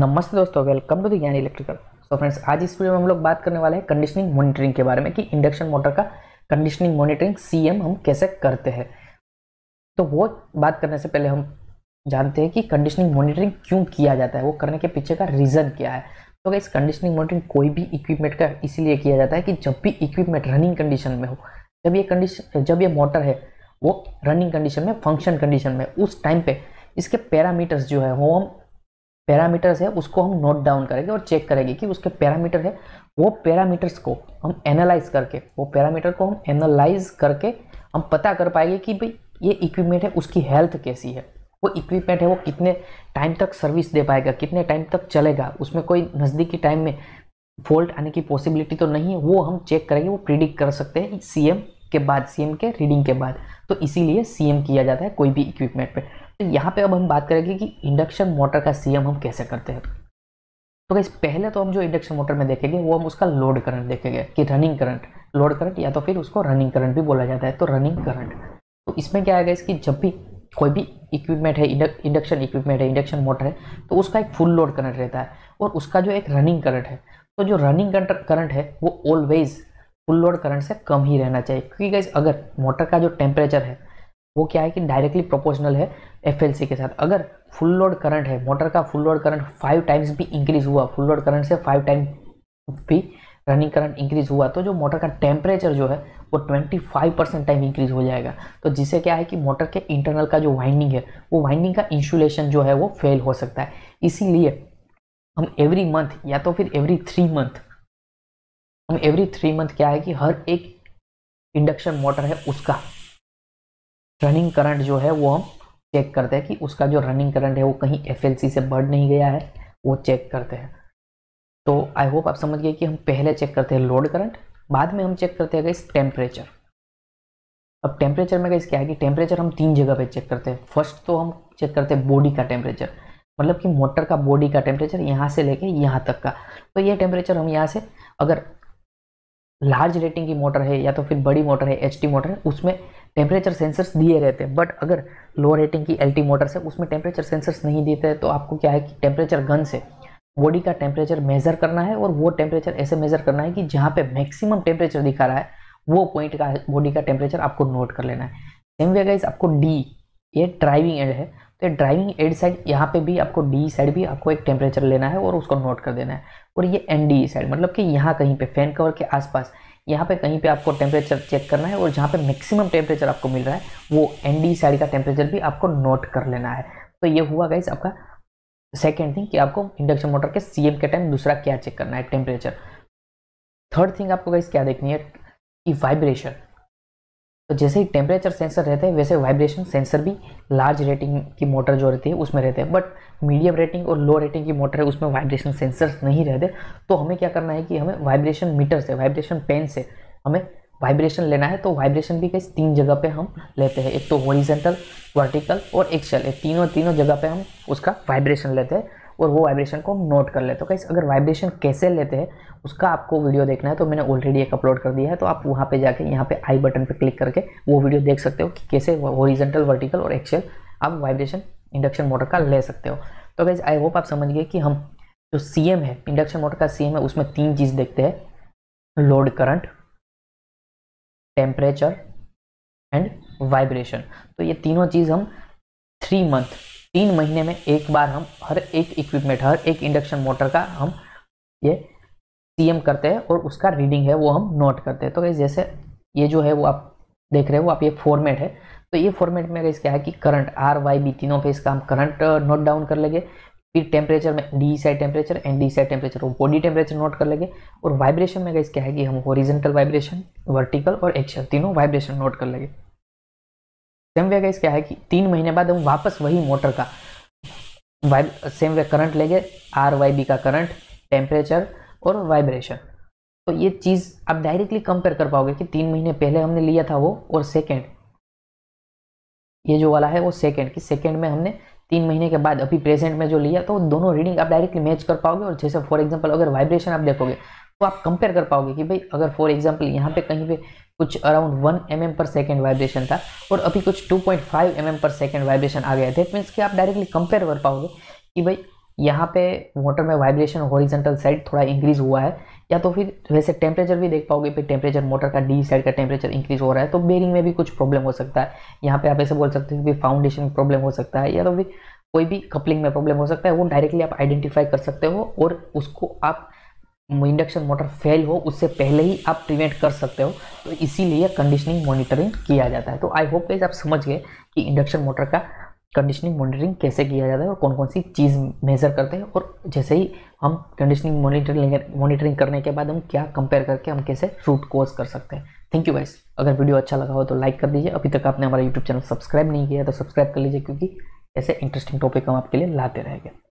नमस्ते दोस्तों welcome to the electrical so friends आज इस वीडियो में हम लोग बात करने वाले हैं कंडीशनिंग मॉनिटरिंग के बारे में कि इंडक्शन मोटर का कंडीशनिंग मॉनिटरिंग सीएम हम कैसे करते हैं तो वो बात करने से पहले हम जानते हैं कि कंडीशनिंग मॉनिटरिंग क्यों किया जाता है वो करने के पीछे का रीज़न क्या है तो इस कंडीशनिंग मॉनिटरिंग कोई भी इक्विपमेंट का इसीलिए किया जाता है कि जब भी इक्विपमेंट रनिंग कंडीशन में हो जब ये कंडीशन जब ये मोटर है वो रनिंग कंडीशन में फंक्शन कंडीशन में उस टाइम पे इसके पैरामीटर्स जो है वो हम पैरामीटर्स है उसको हम नोट डाउन करेंगे और चेक करेंगे कि उसके पैरामीटर है वो पैरामीटर्स को हम एनालाइज करके वो पैरामीटर को हम एनालाइज करके हम पता कर पाएंगे कि भाई ये इक्विपमेंट है उसकी हेल्थ कैसी है वो इक्विपमेंट है वो कितने टाइम तक सर्विस दे पाएगा कितने टाइम तक चलेगा उसमें कोई नज़दीकी टाइम में फॉल्ट आने की पॉसिबिलिटी तो नहीं है वो हम चेक करेंगे वो प्रिडिक्ट कर सकते हैं सी एम के बाद सी के रीडिंग के बाद तो इसीलिए सी किया जाता है कोई भी इक्विपमेंट पर तो यहाँ पर अब हम बात करेंगे कि इंडक्शन मोटर का सी हम कैसे करते हैं तो कैसे पहले तो हम जो इंडक्शन मोटर में देखेंगे वो हम उसका लोड करंट देखेंगे कि रनिंग करंट लोड करंट या तो फिर उसको रनिंग करंट भी बोला जाता है तो रनिंग करंट तो इसमें क्या आएगा इसकी जब भी कोई भी इक्विपमेंट है इंडक्शन इक्विपमेंट है इंडक्शन मोटर है तो उसका एक फुल लोड करंट रहता है और उसका जो एक रनिंग करंट है तो जो रनिंग करंट है वो ऑलवेज फुल लोड करंट से कम ही रहना चाहिए क्योंकि गैस अगर मोटर का जो टेम्परेचर है वो क्या है कि डायरेक्टली प्रोपोर्शनल है एफ के साथ अगर फुल लोड करंट है मोटर का full load current five times भी इंक्रीज हुआ फुल लोड करंट से फाइव टाइम भी रनिंग करंट इंक्रीज हुआ तो जो मोटर का टेम्परेचर जो है वो 25 परसेंट टाइम इंक्रीज हो जाएगा तो जिससे क्या है कि मोटर के इंटरनल का जो वाइंडिंग है वो वाइंडिंग का इंसुलेशन जो है वो फेल हो सकता है इसीलिए हम एवरी मंथ या तो फिर every three month every three month क्या है कि हर एक इंडक्शन मोटर है उसका रनिंग करंट जो है वो हम चेक करते हैं कि उसका जो रनिंग करंट है वो कहीं एफ से बढ़ नहीं गया है वो चेक करते हैं तो आई होप आप समझ गए कि हम पहले चेक करते हैं लोड करंट बाद में हम चेक करते हैं गाइस टेम्परेचर अब टेम्परेचर में गाइस क्या है कि टेम्परेचर हम तीन जगह पे चेक करते हैं फर्स्ट तो हम चेक करते हैं बॉडी का टेम्परेचर मतलब कि मोटर का बॉडी का टेम्परेचर यहाँ से लेके यहाँ तक का तो ये टेम्परेचर हम यहाँ से अगर लार्ज रेटिंग की मोटर है या तो फिर बड़ी मोटर है एच मोटर है उसमें टेम्परेचर सेंसर्स दिए रहते हैं बट अगर लो रेटिंग की एल मोटर्स है उसमें टेम्परेचर सेंसर्स नहीं देते तो आपको क्या है कि टेम्परेचर गन से बॉडी का टेम्परेचर मेज़र करना है और वो टेम्परेचर ऐसे मेज़र करना है कि जहाँ पे मैक्सिमम टेम्परेचर दिखा रहा है वो पॉइंट का बॉडी का टेम्परेचर आपको नोट कर लेना है सेम वे गाइज आपको डी ये ड्राइविंग एड है तो ड्राइविंग एड साइड यहाँ पे भी आपको डी साइड भी आपको एक टेम्परेचर लेना है और उसको नोट कर देना है और ये एन डी साइड मतलब कि यहाँ कहीं पे फैन कवर के आसपास यहाँ पे कहीं पे आपको टेम्परेचर चेक करना है और जहाँ पे मैक्सिमम टेम्परेचर आपको मिल रहा है वो एन डी साइड का टेम्परेचर भी आपको नोट कर लेना है तो ये हुआ गाइज आपका सेकेंड थिंग कि आपको इंडक्शन मोटर के सी के टाइम दूसरा क्या चेक करना है टेम्परेचर थर्ड थिंग आपको गाइज क्या देखनी है कि वाइब्रेशन तो जैसे ही टेम्परेचर सेंसर रहते हैं वैसे वाइब्रेशन सेंसर भी लार्ज रेटिंग की मोटर जो रहती है उसमें रहते हैं बट मीडियम रेटिंग और लो रेटिंग की मोटर है उसमें वाइब्रेशन सेंसर नहीं रहते तो हमें क्या करना है कि हमें वाइब्रेशन मीटर से वाइब्रेशन पेन से हमें वाइब्रेशन लेना है तो वाइब्रेशन भी कई तीन जगह पे हम लेते हैं एक तो हॉरिजेंटल वर्टिकल और एक्सल तीनों तीनों जगह पे हम उसका वाइब्रेशन लेते हैं और वो वाइब्रेशन को हम नोट कर लेते हो तो कैसे अगर वाइब्रेशन कैसे लेते हैं उसका आपको वीडियो देखना है तो मैंने ऑलरेडी एक अपलोड कर दिया है तो आप वहाँ पे जाके यहाँ पे आई बटन पे क्लिक करके वो वीडियो देख सकते हो कि कैसे ओरिजेंटल वर्टिकल और एक्सेल आप वाइब्रेशन इंडक्शन मोटर का ले सकते हो तो कैसे आई होप आप समझ गए कि हम जो सी है इंडक्शन मोटर का सी है उसमें तीन चीज़ देखते हैं load current temperature and vibration तो ये तीनों चीज़ हम थ्री मंथ तीन महीने में एक बार हम हर एक इक्विपमेंट हर एक इंडक्शन मोटर का हम ये सीएम करते हैं और उसका रीडिंग है वो हम नोट करते हैं तो गई जैसे ये जो है वो आप देख रहे हो आप ये फॉर्मेट है तो ये फॉर्मेट में गई क्या है कि करंट आर वाई बी तीनों फेज का हम करंट नोट डाउन कर लेंगे फिर टेम्परेचर में D side temperature and D side temperature वो बॉडी टेम्परेचर नोट कर लेंगे और वाइब्रेशन में गई क्या है कि हम ओरिजेंटल वाइब्रेशन वर्टिकल और एक्शन तीनों वाइब्रेशन नोट कर लेंगे सेम वे का क्या है कि तीन महीने बाद हम वापस वही मोटर का वाइब सेम वे करंट लेंगे आर वाई बी का करंट टेम्परेचर और वाइब्रेशन तो ये चीज़ आप डायरेक्टली कंपेयर कर पाओगे कि तीन महीने पहले हमने लिया था वो और सेकेंड ये जो वाला है वो सेकेंड की सेकेंड में हमने तीन महीने के बाद अभी प्रेजेंट में जो लिया तो दोनों रीडिंग आप डायरेक्टली मैच कर पाओगे और जैसे फॉर एग्जाम्पल अगर वाइब्रेशन आप देखोगे तो आप कंपेयर कर पाओगे कि भाई अगर फॉर एग्जाम्पल यहाँ पे कहीं पे कुछ around one m m per second vibration था और अभी कुछ two point five m m per second vibration आ गया दैट मीन्स कि आप डायरेक्टली कंपेयर कर पाओगे कि भाई यहाँ पे वाटर में वाइब्रेशन हॉरिजेंटल साइड थोड़ा इंक्रीज़ हुआ है या तो फिर वैसे टेम्परेचर भी देख पाओगे फिर टेम्परेचर मोटर का डी साइड का टेम्परेचर इंक्रीज़ हो रहा है तो बेरिंग में भी कुछ प्रॉब्लम हो सकता है यहाँ पे आप ऐसे बोल सकते हो कि फाउंडेशन में प्रॉब्लम हो सकता है या तो फिर कोई भी कपलिंग में प्रॉब्लम हो सकता है वो डायरेक्टली आप आइडेंटिफाई कर सकते हो और उसको आप इंडक्शन मोटर फेल हो उससे पहले ही आप प्रिवेंट कर सकते हो तो इसीलिए कंडीशनिंग मॉनिटरिंग किया जाता है तो आई होप गाइज आप समझ गए कि इंडक्शन मोटर का कंडीशनिंग मॉनिटरिंग कैसे किया जाता है और कौन कौन सी चीज़ मेजर करते हैं और जैसे ही हम कंडीशनिंग मॉनिटरिंग मॉनिटरिंग करने के बाद हम क्या कंपेयर करके हम कैसे रूट कोर्स कर सकते हैं थैंक यू गाइस अगर वीडियो अच्छा लगा हो तो लाइक कर दीजिए अभी तक आपने हमारा यूट्यूब चैनल सब्सक्राइब नहीं किया तो सब्सक्राइब कर लीजिए क्योंकि ऐसे इंटरेस्टिंग टॉपिक हम आपके लिए लाते रहेंगे